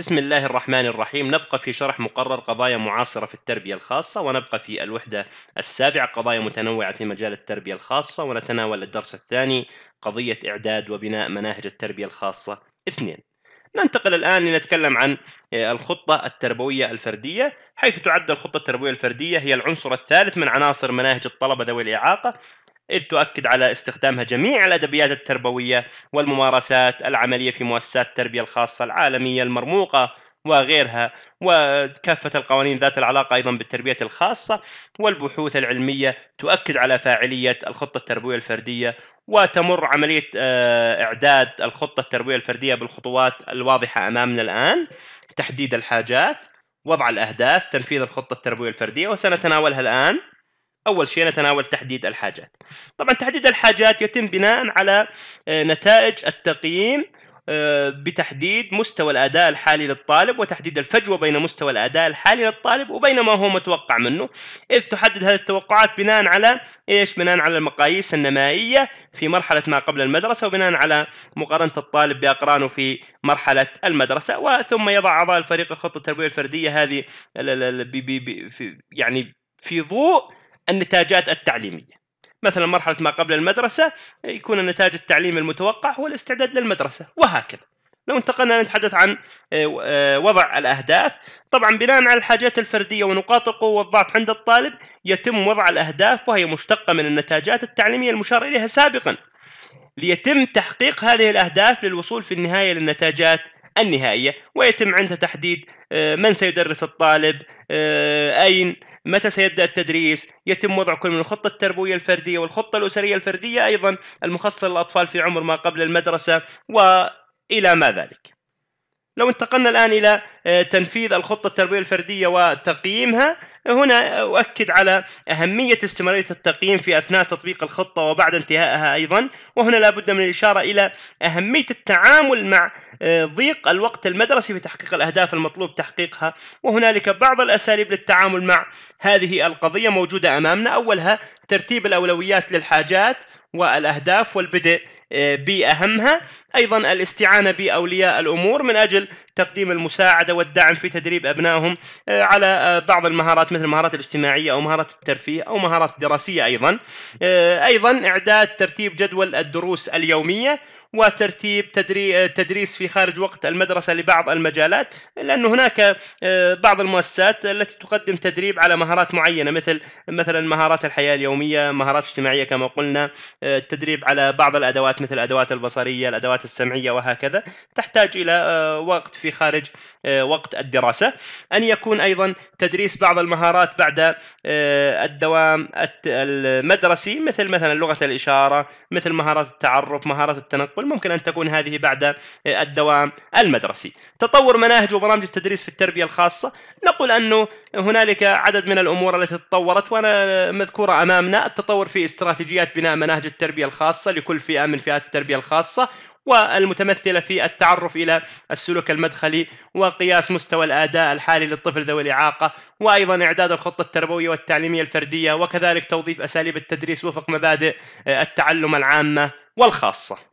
بسم الله الرحمن الرحيم نبقى في شرح مقرر قضايا معاصرة في التربية الخاصة ونبقى في الوحدة السابعة قضايا متنوعة في مجال التربية الخاصة ونتناول الدرس الثاني قضية إعداد وبناء مناهج التربية الخاصة اثنين ننتقل الآن لنتكلم عن آه، الخطة التربوية الفردية حيث تعد الخطة التربوية الفردية هي العنصر الثالث من عناصر مناهج الطلبة ذوي الإعاقة إذ تؤكد على استخدامها جميع الأدبيات التربوية والممارسات العملية في مؤسسات التربية الخاصة العالمية المرموقة وغيرها وكافة القوانين ذات العلاقة أيضا بالتربية الخاصة والبحوث العلمية تؤكد على فاعلية الخطة التربوية الفردية وتمر عملية آه، إعداد الخطة التربوية الفردية بالخطوات الواضحة أمامنا الآن تحديد الحاجات وضع الأهداف تنفيذ الخطة التربوية الفردية وسنتناولها الآن أول شيء نتناول تحديد الحاجات طبعا تحديد الحاجات يتم بناء على آه، نتائج التقييم آه، بتحديد مستوى الاداء الحالي للطالب وتحديد الفجوه بين مستوى الاداء الحالي للطالب وبين ما هو متوقع منه اذ تحدد هذه التوقعات بناء على ايش بناء على المقاييس النمائيه في مرحله ما قبل المدرسه وبناء على مقارنه الطالب باقرانه في مرحله المدرسه وثم يضع اعضاء الفريق الخطه التربويه الفرديه هذه يعني في ضوء النتاجات التعليمية مثلا مرحلة ما قبل المدرسة يكون النتاج التعليمي المتوقع هو الاستعداد للمدرسة وهكذا لو انتقلنا نتحدث عن آه، آه، وضع الأهداف طبعا بناء على الحاجات الفردية ونقاط القوة والضعف عند الطالب يتم وضع الأهداف وهي مشتقة من النتاجات التعليمية المشار إليها سابقا ليتم تحقيق هذه الأهداف للوصول في النهاية للنتاجات النهائية ويتم عندها تحديد آه، من سيدرس الطالب أين متى سيبدأ التدريس يتم وضع كل من الخطة التربوية الفردية والخطة الأسرية الفردية أيضا المخصصة للأطفال في عمر ما قبل المدرسة وإلى ما ذلك لو انتقلنا الآن إلى آه، تنفيذ الخطة التربوية الفردية وتقييمها هنا أؤكد على أهمية استمرارية التقييم في أثناء تطبيق الخطة وبعد انتهائها أيضا وهنا لا بد من الإشارة إلى أهمية التعامل مع آه، ضيق الوقت المدرسي في تحقيق الأهداف المطلوب تحقيقها وهنالك بعض الأساليب للتعامل مع هذه القضية موجودة أمامنا أولها ترتيب الأولويات للحاجات والأهداف والبدء آه، بأهمها أيضا الاستعانة بأولياء الأمور من أجل تقديم المساعدة والدعم في تدريب أبنائهم آه، على بعض المهارات مهارات مثل المهارات الاجتماعيه او مهارات الترفيه او مهارات دراسيه ايضا آه، ايضا اعداد ترتيب جدول الدروس اليوميه وترتيب تدري... آه، تدريس في خارج وقت المدرسه لبعض المجالات لان هناك آه، بعض المؤسسات التي تقدم تدريب على مهارات معينه مثل مثلا مهارات الحياه اليوميه مهارات اجتماعيه كما قلنا التدريب على بعض الادوات مثل الادوات البصريه الادوات السمعيه وهكذا تحتاج الى وقت في خارج وقت الدراسه ان يكون ايضا تدريس بعض المهارات مهارات بعد آه، الدوام المدرسي مثل مثلا لغه الاشاره مثل مهارات التعرف مهارات التنقل ممكن ان تكون هذه بعد آه، الدوام المدرسي تطور مناهج وبرامج التدريس في التربيه الخاصه نقول انه هنالك عدد من الامور التي تطورت وانا مذكوره امامنا التطور في استراتيجيات بناء مناهج التربيه الخاصه لكل فئه من فئات التربيه الخاصه والمتمثلة في التعرف إلى السلوك المدخلي وقياس مستوى الأداء الحالي للطفل ذوي الإعاقة وأيضا إعداد الخطة التربوية والتعليمية الفردية وكذلك توظيف أساليب التدريس وفق مبادئ آه، التعلم العامة والخاصة